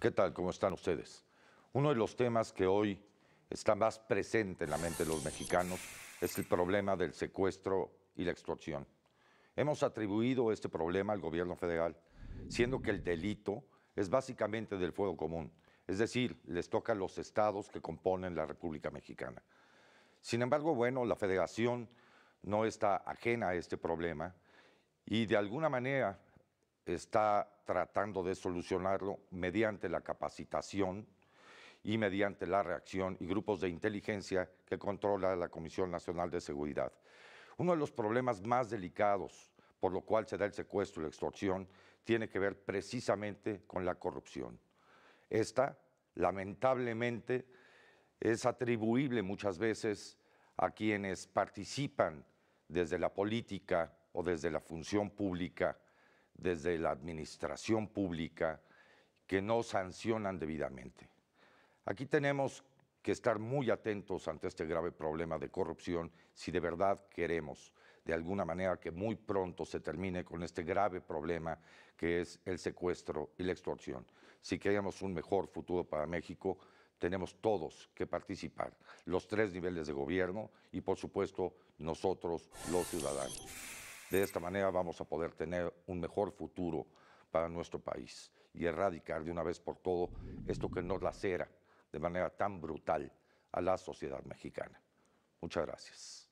¿Qué tal? ¿Cómo están ustedes? Uno de los temas que hoy está más presente en la mente de los mexicanos es el problema del secuestro y la extorsión. Hemos atribuido este problema al gobierno federal, siendo que el delito es básicamente del fuego común, es decir, les toca a los estados que componen la República Mexicana. Sin embargo, bueno, la federación no está ajena a este problema y de alguna manera está tratando de solucionarlo mediante la capacitación y mediante la reacción y grupos de inteligencia que controla la Comisión Nacional de Seguridad. Uno de los problemas más delicados por lo cual se da el secuestro y la extorsión tiene que ver precisamente con la corrupción. Esta, lamentablemente, es atribuible muchas veces a quienes participan desde la política o desde la función pública desde la administración pública que no sancionan debidamente. Aquí tenemos que estar muy atentos ante este grave problema de corrupción si de verdad queremos de alguna manera que muy pronto se termine con este grave problema que es el secuestro y la extorsión. Si queremos un mejor futuro para México, tenemos todos que participar, los tres niveles de gobierno y por supuesto nosotros los ciudadanos. De esta manera vamos a poder tener un mejor futuro para nuestro país y erradicar de una vez por todo esto que nos lacera de manera tan brutal a la sociedad mexicana. Muchas gracias.